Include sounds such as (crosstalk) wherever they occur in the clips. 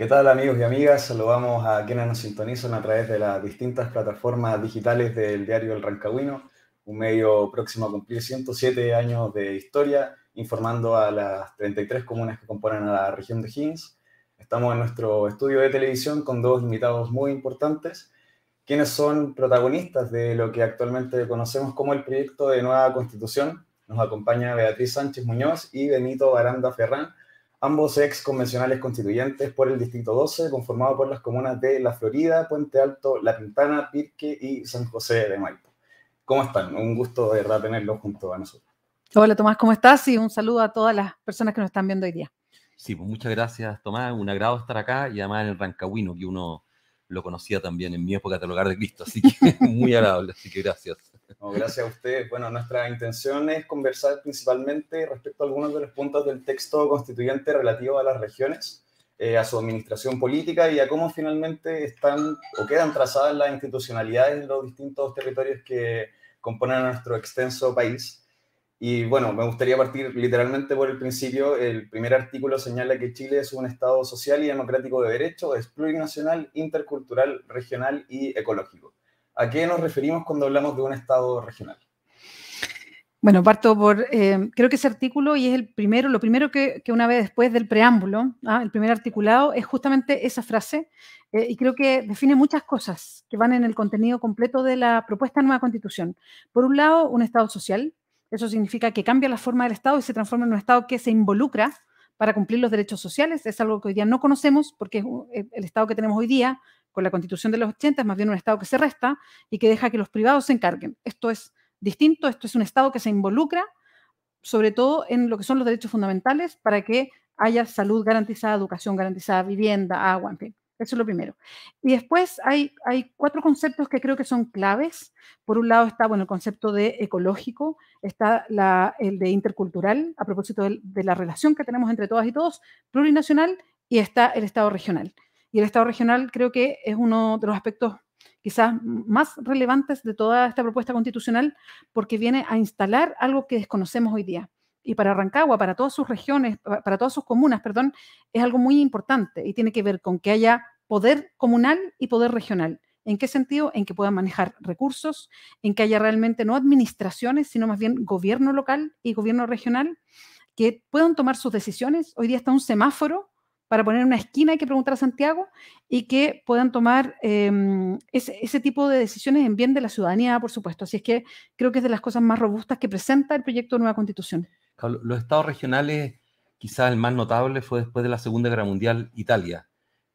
¿Qué tal amigos y amigas? Saludamos a quienes nos sintonizan a través de las distintas plataformas digitales del diario El Rancagüino, un medio próximo a cumplir 107 años de historia, informando a las 33 comunas que componen a la región de Hins. Estamos en nuestro estudio de televisión con dos invitados muy importantes, quienes son protagonistas de lo que actualmente conocemos como el proyecto de nueva constitución. Nos acompaña Beatriz Sánchez Muñoz y Benito Aranda Ferrán, ambos ex convencionales constituyentes por el Distrito 12, conformado por las comunas de La Florida, Puente Alto, La Pintana, Pirque y San José de Maipo. ¿Cómo están? Un gusto de verdad tenerlos junto a nosotros. Hola Tomás, ¿cómo estás? Y un saludo a todas las personas que nos están viendo hoy día. Sí, pues muchas gracias Tomás, un agrado estar acá y además en el Rancagüino, que uno lo conocía también en mi época de hogar de Cristo, así que (laughs) muy agradable, así que gracias gracias a ustedes. Bueno, nuestra intención es conversar principalmente respecto a algunos de los puntos del texto constituyente relativo a las regiones, eh, a su administración política y a cómo finalmente están o quedan trazadas las institucionalidades de los distintos territorios que componen nuestro extenso país. Y bueno, me gustaría partir literalmente por el principio. El primer artículo señala que Chile es un Estado social y democrático de derecho, es plurinacional, intercultural, regional y ecológico. ¿A qué nos referimos cuando hablamos de un Estado regional? Bueno, parto por, eh, creo que ese artículo, y es el primero, lo primero que, una vez después del preámbulo, ¿ah? el primer articulado, es justamente esa frase, eh, y creo que define muchas cosas que van en el contenido completo de la propuesta de nueva constitución. Por un lado, un Estado social, eso significa que cambia la forma del Estado y se transforma en un Estado que se involucra para cumplir los derechos sociales, es algo que hoy día no conocemos, porque es eh, el Estado que tenemos hoy día con la constitución de los 80 es más bien un Estado que se resta y que deja que los privados se encarguen. Esto es distinto, esto es un Estado que se involucra sobre todo en lo que son los derechos fundamentales para que haya salud garantizada, educación garantizada, vivienda, agua, en fin. Eso es lo primero. Y después hay, cuatro conceptos que creo que son claves. Por un lado está, bueno, el concepto de ecológico, está el de intercultural, a propósito de la relación que tenemos entre todas y todos, plurinacional, y está el Estado regional. Y el Estado regional creo que es uno de los aspectos quizás más relevantes de toda esta propuesta constitucional, porque viene a instalar algo que desconocemos hoy día. Y para Rancagua, para todas sus regiones, para todas sus comunas, perdón, es algo muy importante y tiene que ver con que haya poder comunal y poder regional. ¿En qué sentido? En que puedan manejar recursos, en que haya realmente no administraciones, sino más bien gobierno local y gobierno regional, que puedan tomar sus decisiones. Hoy día está un semáforo para poner una esquina hay que preguntar a Santiago y que puedan tomar em, ese, tipo de decisiones en bien de la ciudadanía, por supuesto. Así es que creo que es de las cosas más robustas que presenta el proyecto de nueva constitución. Los estados regionales, quizás el más notable fue después de la Segunda Guerra Mundial, Italia,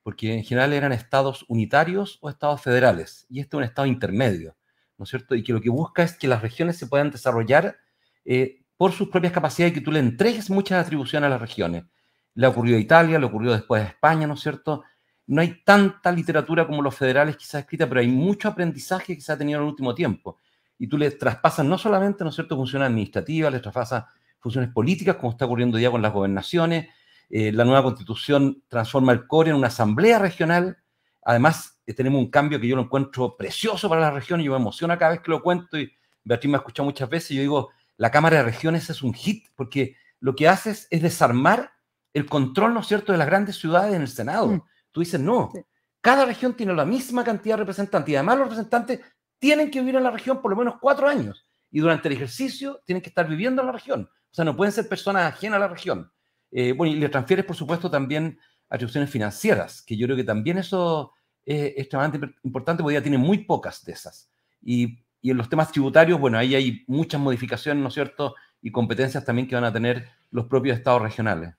porque en general eran estados unitarios o estados federales, y este es un estado intermedio, ¿no es cierto? Y que lo que busca es que las regiones se puedan desarrollar eh, por sus propias capacidades y que tú le entregues muchas atribuciones a las regiones le ocurrió a Italia, le ocurrió después a España, ¿no es cierto? No hay tanta literatura como los federales quizás escrita, pero hay mucho aprendizaje que se ha tenido en el último tiempo. Y tú le traspasas no solamente, ¿no es cierto?, funciones administrativas, le traspasas funciones políticas, como está ocurriendo ya con las gobernaciones. Eh, la nueva constitución transforma el core en una asamblea regional. Además, eh, tenemos un cambio que yo lo encuentro precioso para las regiones. Yo me emociono cada vez que lo cuento y Beatriz me ha escuchado muchas veces. y Yo digo, la Cámara de Regiones es un hit porque lo que haces es desarmar el control, ¿no es cierto?, de las grandes ciudades en el Senado. Mm. Tú dices, no, cada región tiene la misma cantidad de representantes y además los representantes tienen que vivir en la región por lo menos cuatro años y durante el ejercicio tienen que estar viviendo en la región. O sea, no pueden ser personas ajenas a la región. Eh, bueno, y le transfieres, por supuesto, también atribuciones financieras, que yo creo que también eso es extremadamente importante porque ya tiene muy pocas de esas. y, en los temas tributarios, bueno, ahí hay muchas modificaciones, ¿no es cierto? Y competencias también que van a tener los propios estados regionales.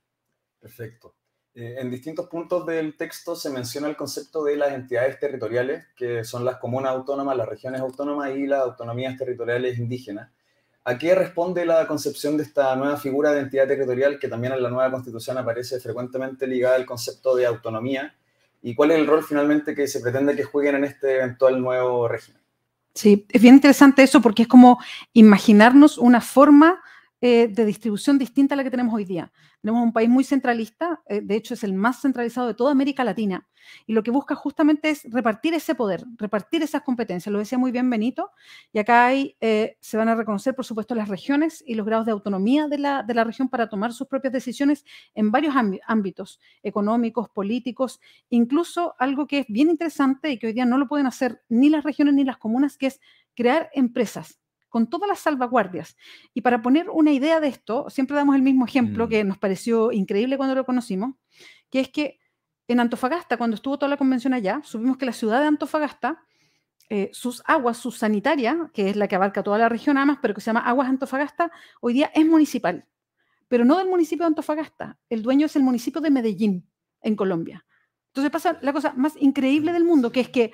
Perfecto. Eh, en distintos puntos del texto se menciona el concepto de las entidades territoriales, que son las comunas autónomas, las regiones autónomas y las autonomías territoriales indígenas. ¿A qué responde la concepción de esta nueva figura de entidad territorial que también en la nueva constitución aparece frecuentemente ligada al concepto de autonomía? ¿Y cuál es el rol finalmente que se pretende que jueguen en este eventual nuevo régimen? Sí, es bien interesante eso porque es como imaginarnos una forma eh, de distribución distinta a la que tenemos hoy día. Tenemos un país muy centralista, eh, de hecho es el más centralizado de toda América Latina, y lo que busca justamente es repartir ese poder, repartir esas competencias. Lo decía muy bien Benito, y acá eh, se van a reconocer, por supuesto, las regiones y los grados de autonomía de la, de la región para tomar sus propias decisiones en varios ámbitos, económicos, políticos, incluso algo que es bien interesante y que hoy día no lo pueden hacer ni las regiones ni las comunas, que es crear empresas con todas las salvaguardias. Y para poner una idea de esto, siempre damos el mismo ejemplo mm. que nos pareció increíble cuando lo conocimos, que es que en Antofagasta, cuando estuvo toda la convención allá, supimos que la ciudad de Antofagasta, eh, sus aguas, su sanitaria, que es la que abarca toda la región además, pero que se llama Aguas Antofagasta, hoy día es municipal, pero no del municipio de Antofagasta. El dueño es el municipio de Medellín, en Colombia. Entonces pasa la cosa más increíble del mundo, que es que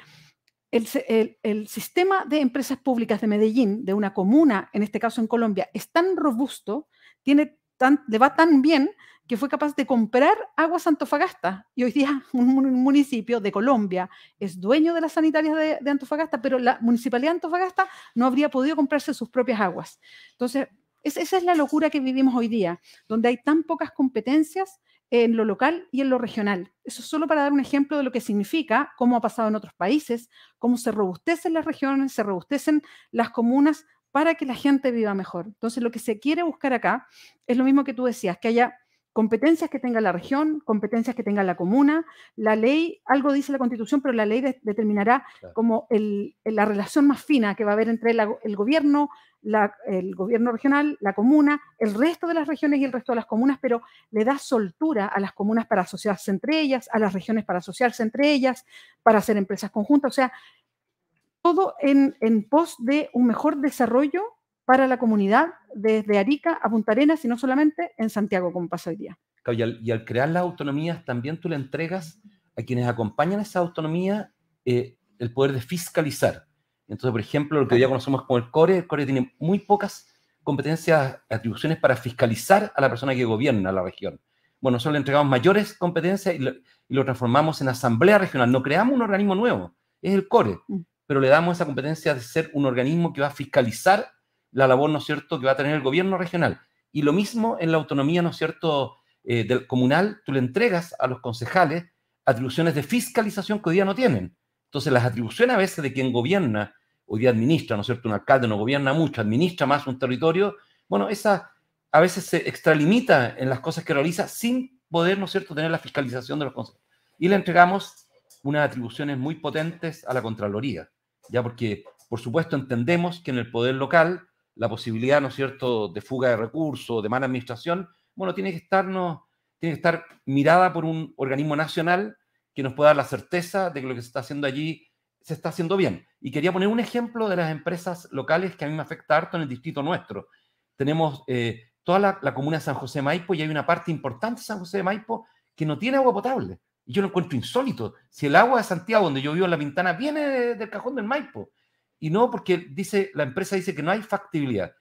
el, sistema de empresas públicas de Medellín, de una comuna, en este caso en Colombia, es tan robusto, tiene tan, le va tan bien que fue capaz de comprar aguas Antofagasta. Y hoy día (laughs) un municipio de Colombia es dueño de las sanitarias de, Antofagasta, pero la municipalidad de Antofagasta no habría podido comprarse sus propias aguas. Entonces, esa es la locura que vivimos hoy día, donde hay tan pocas competencias en lo local y en lo regional. Eso es solo para dar un ejemplo de lo que significa, cómo ha pasado en otros países, cómo se robustecen las regiones, se robustecen las comunas para que la gente viva mejor. Entonces, lo que se quiere buscar acá es lo mismo que tú decías, que haya competencias que tenga la región, competencias que tenga la comuna. La ley, algo dice la constitución, pero la ley determinará como la relación más fina que va a haber entre el gobierno, el gobierno regional, la comuna, el resto de las regiones y el resto de las comunas, pero le da soltura a las comunas para asociarse entre ellas, a las regiones para asociarse entre ellas, para hacer empresas conjuntas. O sea, todo en, en pos de un mejor desarrollo para la comunidad desde Arica a Punta Arenas, y no solamente en Santiago como pasa hoy día. Y al, crear las autonomías, también tú le entregas a quienes acompañan esa autonomía eh, el poder de fiscalizar. Entonces, por ejemplo, lo que ya conocemos como el CORE, el CORE tiene muy pocas competencias, atribuciones para fiscalizar a la persona que gobierna la región. Bueno, nosotros le entregamos mayores competencias y lo transformamos en asamblea regional. No creamos un organismo nuevo, es el CORE, mm. pero le damos esa competencia de ser un organismo que va a fiscalizar la labor, ¿no es cierto?, que va a tener el gobierno regional. Y lo mismo en la autonomía, ¿no es cierto?, eh, del comunal, tú le entregas a los concejales atribuciones de fiscalización que hoy día no tienen. Entonces, las atribuciones a veces de quien gobierna, hoy día administra, ¿no es cierto?, un alcalde no gobierna mucho, administra más un territorio, bueno, esa a veces se extralimita en las cosas que realiza sin poder, ¿no es cierto?, tener la fiscalización de los concejales. Y le entregamos unas atribuciones muy potentes a la Contraloría, ya porque, por supuesto, entendemos que en el poder local la posibilidad, ¿no es cierto?, de fuga de recursos, de mala administración, bueno, tiene que, tiene que estar mirada por un organismo nacional que nos pueda dar la certeza de que lo que se está haciendo allí se está haciendo bien. Y quería poner un ejemplo de las empresas locales que a mí me afecta harto en el distrito nuestro. Tenemos eh, toda la, comuna de San José de Maipo y hay una parte importante de San José de Maipo que no tiene agua potable. Y yo lo encuentro insólito. Si el agua de Santiago, donde yo vivo en La ventana viene del cajón del Maipo. Y no porque dice, la empresa dice que no hay factibilidad.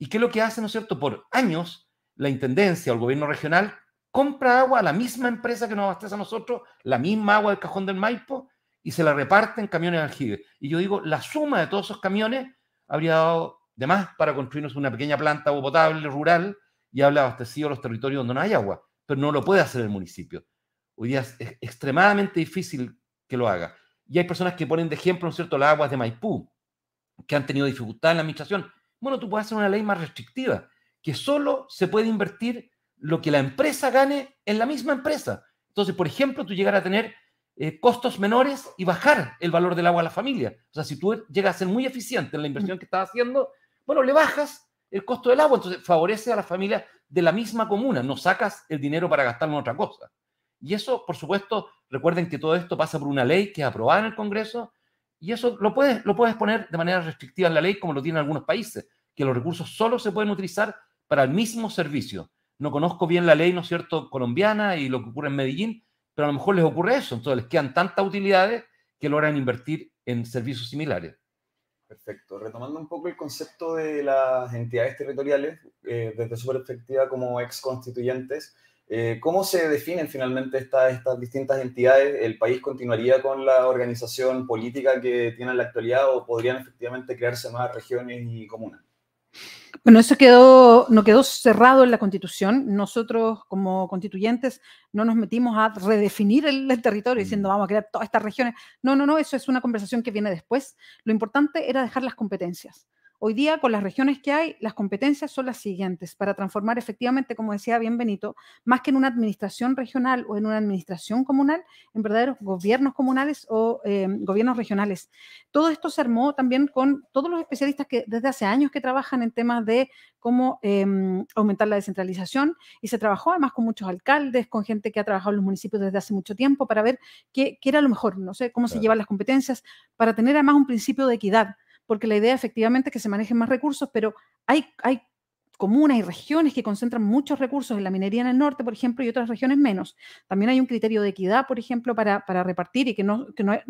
¿Y qué es lo que hace, no es cierto? Por años, la intendencia o el gobierno regional compra agua a la misma empresa que nos abastece a nosotros, la misma agua del cajón del Maipo, y se la reparte en camiones aljibes. Y yo digo, la suma de todos esos camiones habría dado de más para construirnos una pequeña planta agua potable rural y habla abastecido a los territorios donde no hay agua, pero no lo puede hacer el municipio. Hoy día es extremadamente difícil que lo haga. Y hay personas que ponen de ejemplo, ¿no es cierto?, las aguas de Maipú, que han tenido dificultad en la administración. Bueno, tú puedes hacer una ley más restrictiva, que solo se puede invertir lo que la empresa gane en la misma empresa. Entonces, por ejemplo, tú llegar a tener eh, costos menores y bajar el valor del agua a la familia. O sea, si tú llegas a ser muy eficiente en la inversión que estás haciendo, bueno, le bajas el costo del agua, entonces favorece a la familia de la misma comuna, no sacas el dinero para gastarlo en otra cosa. Y eso, por supuesto, recuerden que todo esto pasa por una ley que es aprobada en el Congreso, y eso lo puedes, lo puedes poner de manera restrictiva en la ley, como lo tienen algunos países, que los recursos solo se pueden utilizar para el mismo servicio. No conozco bien la ley, ¿no es cierto?, colombiana y lo que ocurre en Medellín, pero a lo mejor les ocurre eso. Entonces les quedan tantas utilidades que logran invertir en servicios similares. Perfecto. Retomando un poco el concepto de las entidades territoriales, eh, desde su perspectiva como ex constituyentes, eh, ¿Cómo se definen finalmente estas distintas entidades? ¿El país continuaría con la organización política que tiene en la actualidad o podrían efectivamente crearse nuevas regiones y comunas? Bueno, eso quedó, no quedó cerrado en la Constitución. Nosotros, como constituyentes, no nos metimos a redefinir el territorio mm. diciendo vamos a crear todas estas regiones. No, no, no, eso es una conversación que viene después. Lo importante era dejar las competencias. Hoy día, con las regiones que hay, las competencias son las siguientes para transformar efectivamente, como decía bien Benito, más que en una administración regional o en una administración comunal, en verdaderos gobiernos comunales o eh, gobiernos regionales. Todo esto se armó también con todos los especialistas que desde hace años que trabajan en temas de cómo em, aumentar la descentralización y se trabajó además con muchos alcaldes, con gente que ha trabajado en los municipios desde hace mucho tiempo para ver qué, era lo mejor, no sé, cómo se llevan las competencias, para tener además un principio de equidad porque la idea efectivamente es que se manejen más recursos, pero hay, comunas y regiones que concentran muchos recursos en la minería en el norte, por ejemplo, y otras regiones menos. También hay un criterio de equidad, por ejemplo, para, repartir y que, no,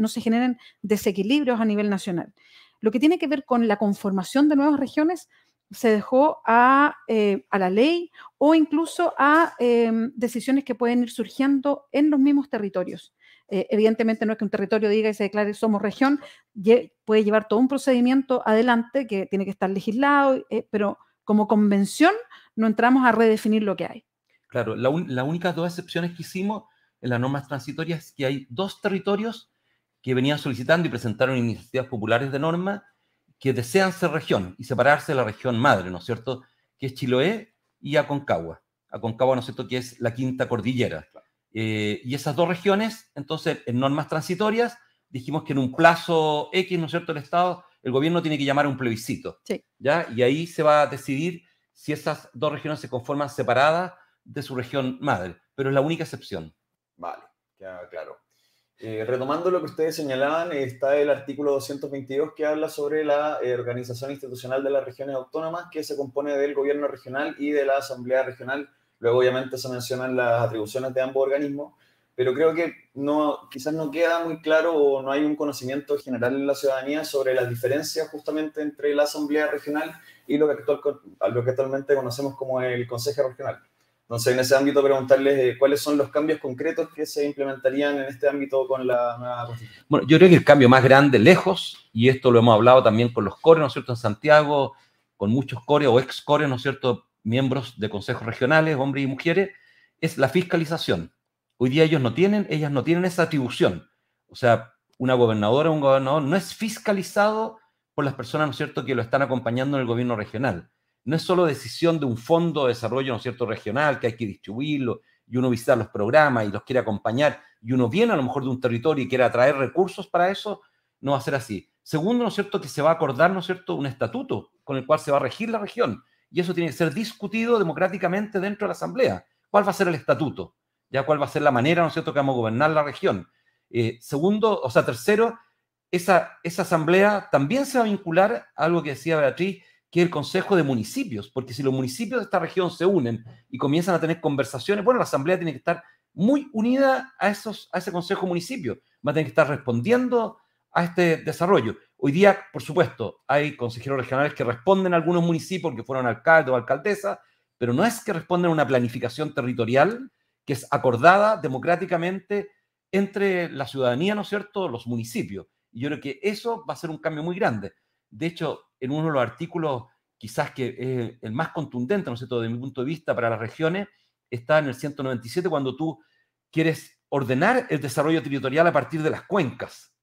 se generen desequilibrios a nivel nacional. Lo que tiene que ver con la conformación de nuevas regiones se dejó a, eh, la ley o incluso a em, decisiones que pueden ir surgiendo en los mismos territorios. Eh, evidentemente no es que un territorio diga y se declare somos región, puede llevar todo un procedimiento adelante que tiene que estar legislado, eh, pero como convención no entramos a redefinir lo que hay. Claro, las únicas dos excepciones que hicimos en las normas transitorias es que hay dos territorios que venían solicitando y presentaron iniciativas populares de norma que desean ser región y separarse de la región madre, ¿no es cierto? Que es Chiloé y Aconcagua. Aconcagua, ¿no es cierto?, que es la quinta cordillera. Claro. Eh, y esas dos regiones, entonces, en normas transitorias, dijimos que en un plazo X, ¿no es cierto?, el Estado, el gobierno tiene que llamar a un plebiscito. ¿ya? Y ahí se va a decidir si esas dos regiones se conforman separadas de su región madre, pero es la única excepción. Vale, ya, claro. Eh, retomando lo que ustedes señalaban, está el artículo 222 que habla sobre la eh, organización institucional de las regiones autónomas, que se compone del gobierno regional y de la asamblea regional Luego, obviamente, se mencionan las atribuciones de ambos organismos, pero creo que no, quizás no queda muy claro o no hay un conocimiento general en la ciudadanía sobre las diferencias justamente entre la Asamblea Regional y lo que, actual, lo que actualmente conocemos como el Consejo Regional. Entonces, en ese ámbito, preguntarles eh, cuáles son los cambios concretos que se implementarían en este ámbito con la nueva Constitución. Bueno, yo creo que el cambio más grande, lejos, y esto lo hemos hablado también con los CORE, ¿no es cierto?, en Santiago, con muchos core o ex core ¿no es cierto?, miembros de consejos regionales, hombres y mujeres, es la fiscalización. Hoy día ellos no tienen, ellas no tienen esa atribución. O sea, una gobernadora o un gobernador no es fiscalizado por las personas, ¿no es cierto?, que lo están acompañando en el gobierno regional. No es solo decisión de un fondo de desarrollo, ¿no es cierto?, regional, que hay que distribuirlo, y uno visita los programas y los quiere acompañar, y uno viene a lo mejor de un territorio y quiere atraer recursos para eso, no va a ser así. Segundo, ¿no es cierto?, que se va a acordar, ¿no es cierto?, un estatuto con el cual se va a regir la región y eso tiene que ser discutido democráticamente dentro de la Asamblea. ¿Cuál va a ser el estatuto? ¿Ya cuál va a ser la manera, no es que vamos a gobernar la región? Eh, segundo, o sea, tercero, esa, esa asamblea también se va a vincular a algo que decía Beatriz, que es el Consejo de Municipios, porque si los municipios de esta región se unen y comienzan a tener conversaciones, bueno, la asamblea tiene que estar muy unida a, esos, a ese Consejo de Municipios, va a tener que estar respondiendo a este desarrollo. Hoy día, por supuesto, hay consejeros regionales que responden a algunos municipios que fueron alcaldes o alcaldesa, pero no es que responden a una planificación territorial que es acordada democráticamente entre la ciudadanía, ¿no es cierto?, los municipios. Y yo creo que eso va a ser un cambio muy grande. De hecho, en uno de los artículos, quizás que es el más contundente, ¿no es cierto?, de mi punto de vista para las regiones, está en el 197 cuando tú quieres ordenar el desarrollo territorial a partir de las cuencas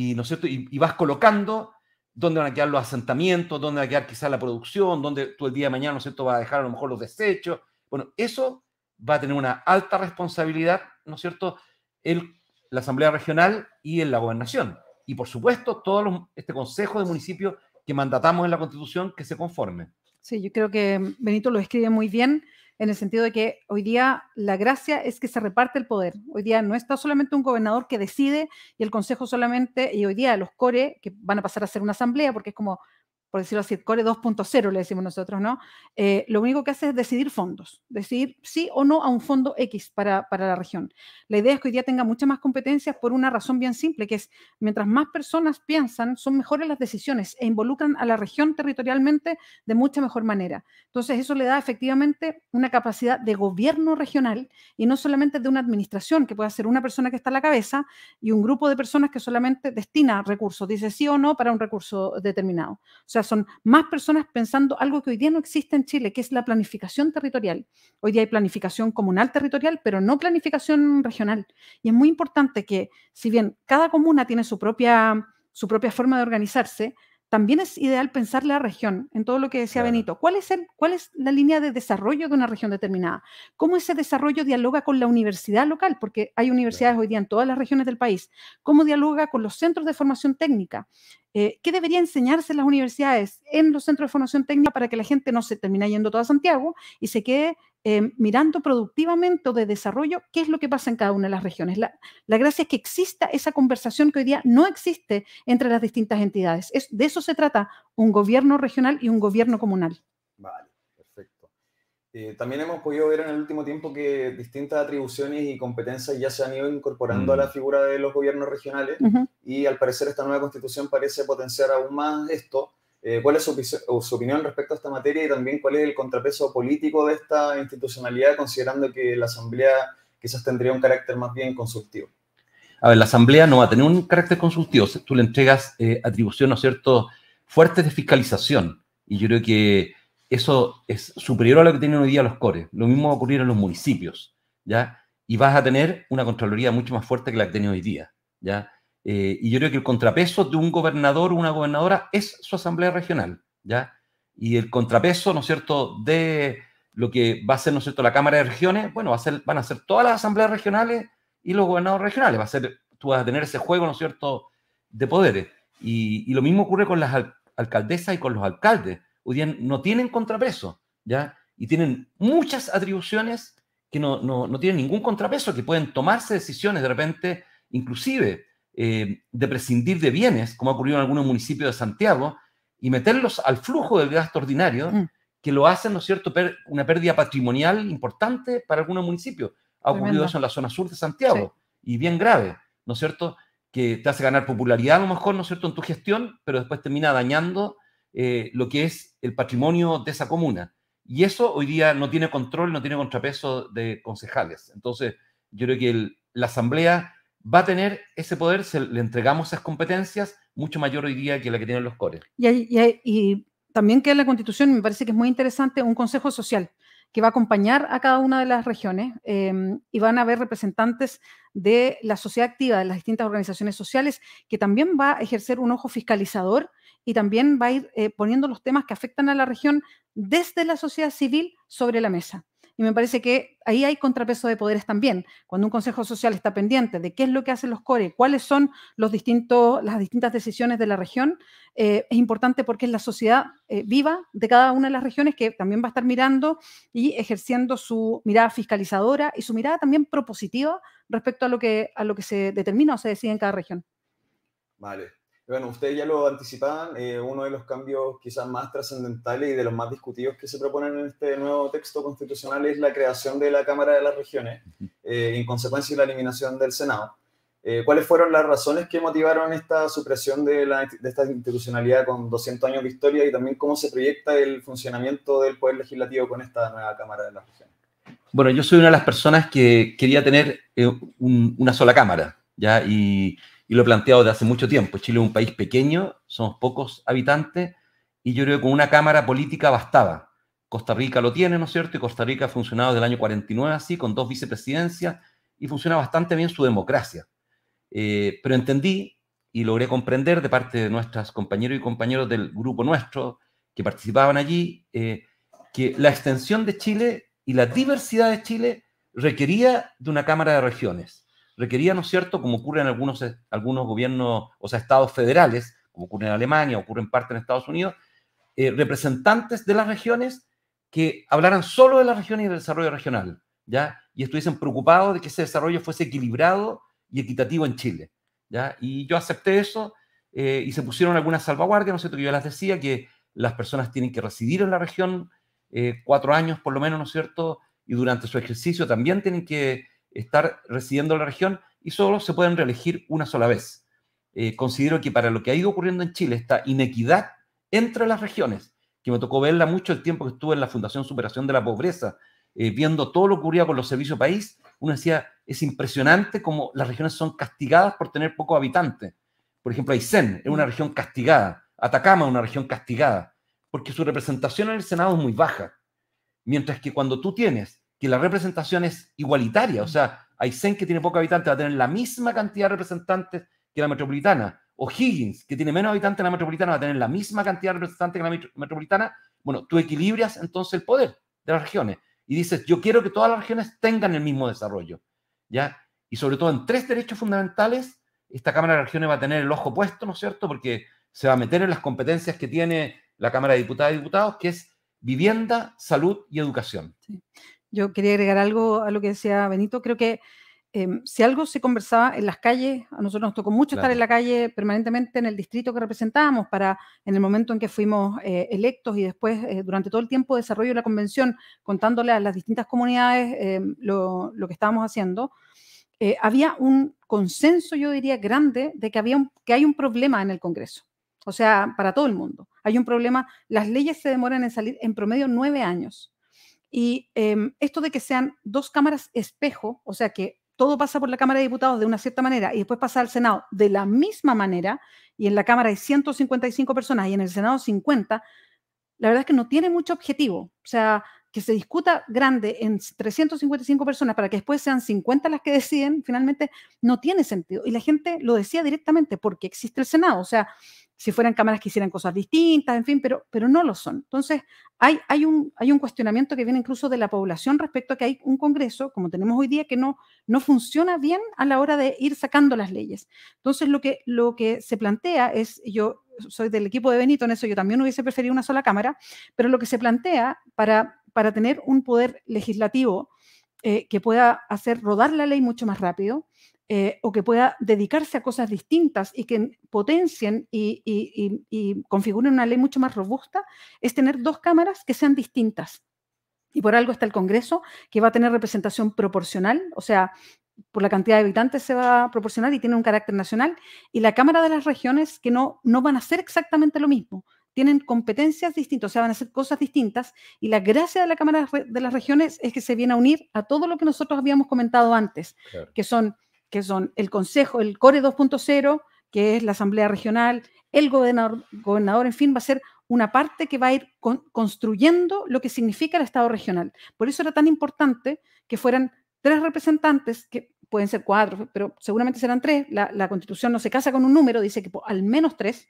y, ¿no cierto? Y, vas colocando dónde van a quedar los asentamientos, dónde va a quedar quizás la producción, dónde tú el día de mañana, ¿no cierto?, vas a dejar a lo mejor los desechos. Bueno, eso va a tener una alta responsabilidad, ¿no es cierto?, el, la Asamblea Regional y en la gobernación. Y por supuesto, todo este Consejo de Municipios que mandatamos en la Constitución que se conforme. Sí, yo creo que Benito lo escribe muy bien en el sentido de que hoy día la gracia es que se reparte el poder. Hoy día no está solamente un gobernador que decide y el consejo solamente, y hoy día los core, que van a pasar a ser una asamblea, porque es como por decirlo así, Core 2.0 le decimos nosotros, ¿no? Eh, lo único que hace es decidir fondos, decidir sí o no a un fondo X para, la región. La idea es que hoy día tenga muchas más competencias por una razón bien simple, que es mientras más personas piensan, son mejores las decisiones e involucran a la región territorialmente de mucha mejor manera. Entonces, eso le da efectivamente una capacidad de gobierno regional y no solamente de una administración, que pueda ser una persona que está a la cabeza y un grupo de personas que solamente destina recursos, dice sí o no para un recurso determinado son más personas pensando algo que hoy día no existe en Chile, que es la planificación territorial. Hoy día hay planificación comunal territorial, pero no planificación regional. Y es muy importante que, si bien cada comuna tiene su propia, su propia forma de organizarse, también es ideal pensar la región, en todo lo que decía Benito. ¿Cuál es, ¿Cuál es la línea de desarrollo de una región determinada? ¿Cómo ese desarrollo dialoga con la universidad local? Porque hay universidades hoy día en todas las regiones del país. ¿Cómo dialoga con los centros de formación técnica? Eh, ¿Qué debería enseñarse en las universidades, en los centros de formación técnica, para que la gente no se termine yendo toda a Santiago y se quede Em, mirando productivamente o de desarrollo qué es lo que pasa en cada una de las regiones. La, gracia es que exista esa conversación que hoy día no existe entre las distintas entidades. Es, de eso se trata un gobierno regional y un gobierno comunal. Vale, perfecto. Eh, también hemos podido ver en el último tiempo que distintas atribuciones y competencias ya se han ido incorporando a la mm. figura de los gobiernos regionales y al parecer esta nueva constitución parece potenciar aún más esto eh, ¿Cuál es su, opinión respecto a esta materia y también cuál es el contrapeso político de esta institucionalidad, considerando que la Asamblea quizás tendría un carácter más bien consultivo? A ver, la Asamblea no va a tener un carácter consultivo. Tú le entregas eh, atribuciones, cierto?, fuertes de fiscalización. Y yo creo que eso es superior a lo que tienen hoy día los CORE. Lo mismo va a ocurrir en los municipios, ¿ya? Y vas a tener una Contraloría mucho más fuerte que la que tiene hoy día, ¿ya? Eh, y yo creo que el contrapeso de un gobernador o una gobernadora es su asamblea regional, ¿ya? Y el contrapeso, ¿no es cierto?, de lo que va a ser, ¿no es cierto?, la Cámara de Regiones, bueno, va a ser, van a ser todas las asambleas regionales y los gobernadores regionales, va a ser, tú vas a tener ese juego, ¿no es cierto?, de poderes. Y, lo mismo ocurre con las alcaldesas y con los alcaldes. Hoy día no tienen contrapeso, ¿ya? Y tienen muchas atribuciones que no, no, no tienen ningún contrapeso, que pueden tomarse decisiones de repente, inclusive eh, de prescindir de bienes, como ha ocurrido en algunos municipios de Santiago, y meterlos al flujo del gasto ordinario, mm. que lo hacen, ¿no es cierto?, una pérdida patrimonial importante para algunos municipios. Ha ocurrido eso en la zona sur de Santiago, y bien grave, ¿no es cierto?, que te hace ganar popularidad a lo mejor, ¿no es cierto?, en tu gestión, pero después termina dañando eh, lo que es el patrimonio de esa comuna. Y eso hoy día no tiene control, no tiene contrapeso de concejales. Entonces, yo creo que la asamblea va a tener ese poder, se le entregamos esas competencias mucho mayor hoy día que la que tienen los CORE. Y, también que en la Constitución me parece que es muy interesante un Consejo Social que va a acompañar a cada una de las regiones em, y van a haber representantes de la sociedad activa, de las distintas organizaciones sociales, que también va a ejercer un ojo fiscalizador y también va a ir eh, poniendo los temas que afectan a la región desde la sociedad civil sobre la mesa. Y me parece que ahí hay contrapeso de poderes también. Cuando un Consejo Social está pendiente de qué es lo que hacen los CORE, cuáles son los distintos, las distintas decisiones de la región, eh, es importante porque es la sociedad eh, viva de cada una de las regiones que también va a estar mirando y ejerciendo su mirada fiscalizadora y su mirada también propositiva respecto a lo que, a lo que se determina o se decide en cada región. Vale. Bueno, ustedes ya lo anticipaban, eh, uno de los cambios quizás más trascendentales y de los más discutidos que se proponen en este nuevo texto constitucional es la creación de la Cámara de las Regiones, eh, en consecuencia la eliminación del Senado. Eh, ¿Cuáles fueron las razones que motivaron esta supresión de, esta institucionalidad con 200 años de historia y también cómo se proyecta el funcionamiento del Poder Legislativo con esta nueva Cámara de las Regiones? Bueno, yo soy una de las personas que quería tener una sola Cámara, ¿ya? Y y lo he planteado desde hace mucho tiempo. Chile es un país pequeño, somos pocos habitantes y yo creo que con una cámara política bastaba. Costa Rica lo tiene, ¿no es cierto? Y Costa Rica ha funcionado desde el año 49 así, con dos vicepresidencias y funciona bastante bien su democracia. Eh, pero entendí y logré comprender de parte de nuestros compañeros y compañeros del grupo nuestro que participaban allí, eh, que la extensión de Chile y la diversidad de Chile requería de una Cámara de Regiones requería, ¿no es cierto?, como ocurre en algunos, eh, algunos gobiernos, o sea, estados federales, como ocurre en Alemania, ocurre en parte en Estados Unidos, eh, representantes de las regiones que hablaran solo de las regiones y del desarrollo regional, ¿ya? Y estuviesen preocupados de que ese desarrollo fuese equilibrado y equitativo en Chile, ¿ya? Y yo acepté eso eh, y se pusieron algunas salvaguardias, ¿no es cierto?, que yo las decía, que las personas tienen que residir en la región cuatro años por lo menos, ¿no es cierto?, y durante su ejercicio también tienen que estar residiendo en la región y solo se pueden reelegir una sola vez. Eh, considero que para lo que ha ido ocurriendo en Chile, esta inequidad entre las regiones, que me tocó verla mucho el tiempo que estuve en la Fundación Superación de la Pobreza, eh, viendo todo lo que ocurría con los servicios país, uno decía, es impresionante como las regiones son castigadas por tener poco habitantes. Por ejemplo, Aysén es una mm. región castigada, Atacama es una región castigada, porque su representación en el Senado es muy baja. Mientras que cuando tú tienes que la representación es igualitaria. O sea, Aysén, que tiene pocos habitantes, va a tener la misma cantidad de representantes que la metropolitana. O Higgins, que tiene menos habitantes que la metropolitana, va a tener la misma cantidad de representantes que la metropolitana. Bueno, tú equilibrias entonces el poder de las regiones y dices, yo quiero que todas las regiones tengan el mismo desarrollo. ¿Ya? Y sobre todo en tres derechos fundamentales, esta Cámara de Regiones va a tener el ojo puesto, ¿no es cierto? Porque se va a meter en las competencias que tiene la Cámara de Diputados y Diputados, que es vivienda, salud y educación. Sí. Yo quería agregar algo a lo que decía Benito. Creo que em, si algo se conversaba en las calles, a nosotros nos tocó mucho estar en la calle permanentemente en el distrito que representábamos para, en el momento en que fuimos eh, electos y después eh, durante todo el tiempo de desarrollo de la convención, contándole a las distintas comunidades em, lo, que estábamos haciendo. Eh, había un consenso, yo diría, grande de que, había un, que hay un problema en el Congreso. O sea, para todo el mundo. Hay un problema. Las leyes se demoran en salir en promedio nueve años. Y em, esto de que sean dos cámaras espejo, o sea que todo pasa por la Cámara de Diputados de una cierta manera y después pasa al Senado de la misma manera, y en la Cámara hay 155 personas y en el Senado 50, la verdad es que no tiene mucho objetivo. O sea, que se discuta grande en 355 personas para que después sean 50 las que deciden, finalmente no tiene sentido. Y la gente lo decía directamente porque existe el Senado, o sea, si fueran cámaras que hicieran cosas distintas, en fin, pero, pero no lo son. Entonces, hay, hay, un, hay un cuestionamiento que viene incluso de la población respecto a que hay un Congreso, como tenemos hoy día, que no, no funciona bien a la hora de ir sacando las leyes. Entonces, lo que, lo que se plantea es, yo soy del equipo de Benito en eso, yo también hubiese preferido una sola cámara, pero lo que se plantea para para tener un poder legislativo eh, que pueda hacer rodar la ley mucho más rápido eh, o que pueda dedicarse a cosas distintas y que potencien y, configuren una ley mucho más robusta, es tener dos cámaras que sean distintas. Y por algo está el Congreso, que va a tener representación proporcional, o sea, por la cantidad de habitantes se va a proporcionar y tiene un carácter nacional, y la Cámara de las Regiones, que no, no van a ser exactamente lo mismo, tienen competencias distintas, o sea, van a hacer cosas distintas. Y la gracia de la Cámara de las Regiones es que se viene a unir a todo lo que nosotros habíamos comentado antes, que, son, que son el Consejo, el Core 2.0, que es la Asamblea Regional, el gobernador, gobernador, en fin, va a ser una parte que va a ir construyendo lo que significa el Estado regional. Por eso era tan importante que fueran tres representantes, que pueden ser cuatro, pero seguramente serán tres. La, la Constitución no se casa con un número, dice que al menos tres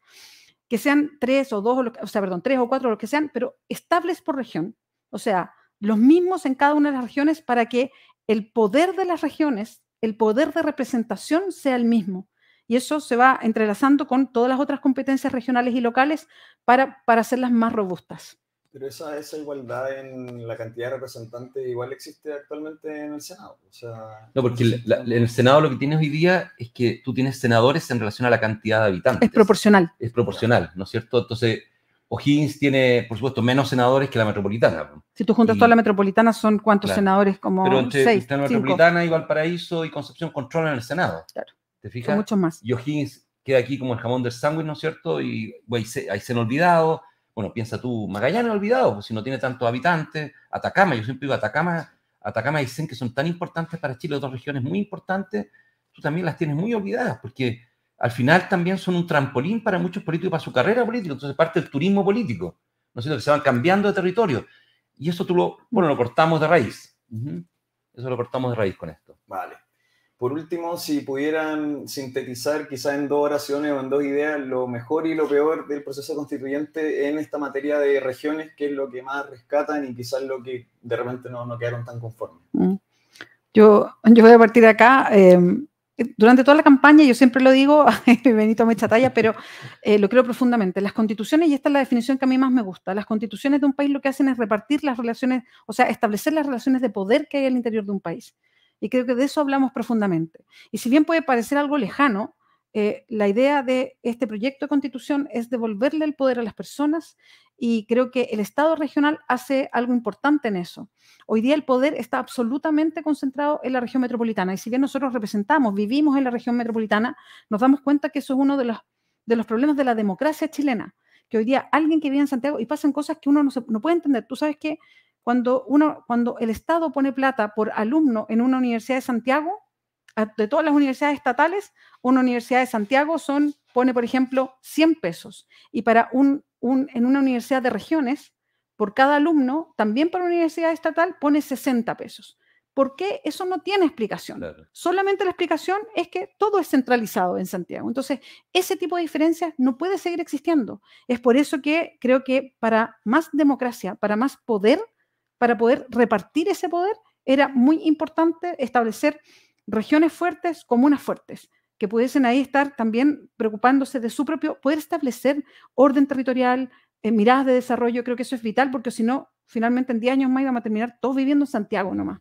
que sean tres o dos, o, sea, perdón, tres o cuatro, lo que sean, pero estables por región, o sea, los mismos en cada una de las regiones para que el poder de las regiones, el poder de representación sea el mismo. Y eso se va entrelazando con todas las otras competencias regionales y locales para hacerlas más robustas. Pero esa, esa igualdad en la cantidad de representantes igual existe actualmente en el Senado. O sea, no, porque en el Senado lo que tienes hoy día es que tú tienes senadores en relación a la cantidad de habitantes. Es proporcional. Es proporcional, ¿no es cierto? Entonces, O'Higgins tiene, por supuesto, menos senadores que la metropolitana. Si tú juntas toda la metropolitana, ¿son cuántos senadores? Como Pero entre, la metropolitana y Valparaíso y Concepción controlan el Senado. Claro. ¿Te fijas? Son más. Y O'Higgins queda aquí como el jamón del sándwich, ¿no es cierto? Y ahí se han olvidado bueno, piensa tú, Magallanes olvidado, pues, si no tiene tantos habitantes, Atacama, yo siempre digo Atacama, Atacama dicen que son tan importantes para Chile, otras regiones muy importantes, tú también las tienes muy olvidadas, porque al final también son un trampolín para muchos políticos, para su carrera política, entonces parte del turismo político, ¿no es cierto? Que se van cambiando de territorio. Y eso tú lo, bueno, lo cortamos de raíz. Eso lo cortamos de raíz con esto. Vale. Por último, si pudieran sintetizar quizá en dos oraciones o en dos ideas lo mejor y lo peor del proceso constituyente en esta materia de regiones, ¿qué es lo que más rescatan y quizás lo que de repente no, no quedaron tan conformes? Mm. Yo, voy a partir de acá. Em, durante toda la campaña, yo siempre lo digo, (laughs) Benito me talla pero eh, lo creo profundamente. Las constituciones, y esta es la definición que a mí más me gusta, las constituciones de un país lo que hacen es repartir las relaciones, o sea, establecer las relaciones de poder que hay al interior de un país. Y creo que de eso hablamos profundamente. Y si bien puede parecer algo lejano, eh, la idea de este proyecto de constitución es devolverle el poder a las personas y creo que el Estado regional hace algo importante en eso. Hoy día el poder está absolutamente concentrado en la región metropolitana y si bien nosotros representamos, vivimos en la región metropolitana, nos damos cuenta que eso es uno de los, problemas de la democracia chilena, que hoy día alguien que vive en Santiago y pasan cosas que uno no, no puede entender. Tú sabes que cuando, uno, cuando el Estado pone plata por alumno en una universidad de Santiago, de todas las universidades estatales, una universidad de Santiago son, pone, por ejemplo, 100 pesos. Y para un, en una universidad de regiones, por cada alumno, también para una universidad estatal, pone 60 pesos. ¿Por qué? Eso no tiene explicación. Solamente la explicación es que todo es centralizado en Santiago. Entonces, ese tipo de diferencias no puede seguir existiendo. Es por eso que creo que para más democracia, para más poder, para poder repartir ese poder, era muy importante establecer regiones fuertes, comunas fuertes, que pudiesen ahí estar también preocupándose de su propio, poder establecer orden territorial, eh, miradas de desarrollo, creo que eso es vital, porque si no, finalmente en 10 años más íbamos a terminar todos viviendo en Santiago nomás.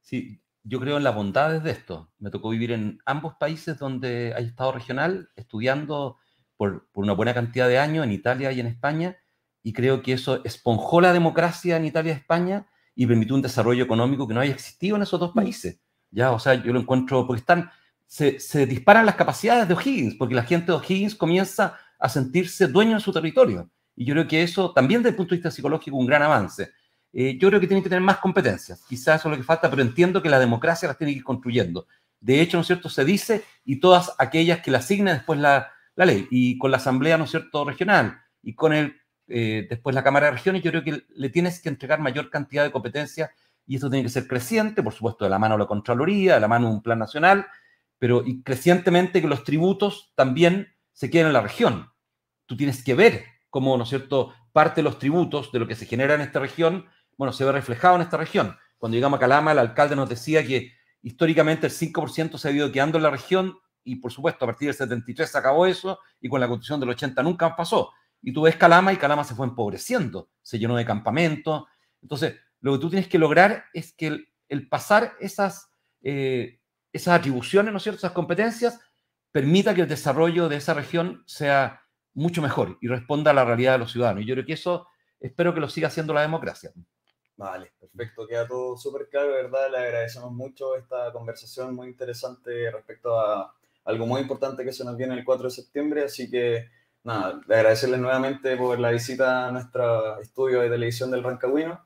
Sí, yo creo en las bondades de esto. Me tocó vivir en ambos países donde hay Estado regional, estudiando por una buena cantidad de años, en Italia y en España, y creo que eso esponjó la democracia en Italia y España y permitió un desarrollo económico que no había existido en esos dos mm. países. Ya, o sea, yo lo encuentro porque están, se, disparan las capacidades de O'Higgins, porque la gente de O'Higgins comienza a sentirse dueño de su territorio. Y yo creo que eso, también desde el punto de vista psicológico, un gran avance. Eh, yo creo que tienen que tener más competencias. Quizás eso es lo que falta, pero entiendo que la democracia las tiene que ir construyendo. De hecho, ¿no es cierto? Se dice y todas aquellas que la asigna después la, la ley. Y con la asamblea, ¿no es cierto?, regional y con el eh, después la Cámara de Regiones, yo creo que le tienes que entregar mayor cantidad de competencia y esto tiene que ser creciente, por supuesto, de la mano de la Contraloría, de la mano de un plan nacional, pero y crecientemente que los tributos también se queden en la región. Tú tienes que ver cómo, ¿no es cierto?, parte de los tributos de lo que se genera en esta región, bueno, se ve reflejado en esta región. Cuando llegamos a Calama, el alcalde nos decía que históricamente el 5% se ha ido quedando en la región y, por supuesto, a partir del 73 se acabó eso y con la constitución del 80 nunca pasó y tú ves Calama y Calama se fue empobreciendo, se llenó de campamentos. Entonces, lo que tú tienes que lograr es que el, pasar esas, eh, esas atribuciones, ¿no es cierto?, esas competencias, permita que el desarrollo de esa región sea mucho mejor y responda a la realidad de los ciudadanos. Y yo creo que eso espero que lo siga haciendo la democracia. Vale, perfecto, queda todo súper claro, ¿verdad? Le agradecemos mucho esta conversación muy interesante respecto a algo muy importante que se nos viene el 4 de septiembre, así que nada, agradecerles nuevamente por la visita a nuestro estudio de televisión del Rancagüino.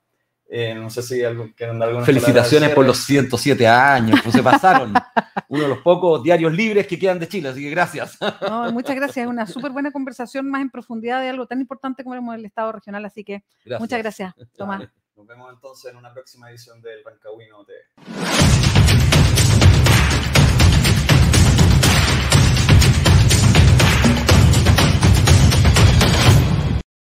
Eh, no sé si quieren dar alguna Felicitaciones por los 107 años, pues se pasaron. (laughs) Uno de los pocos diarios libres que quedan de Chile, así que gracias. No, muchas gracias, una súper buena conversación más en profundidad de algo tan importante como el Estado regional, así que muchas gracias, Tomás. Nos vemos entonces en una próxima edición del Rancagüino TV.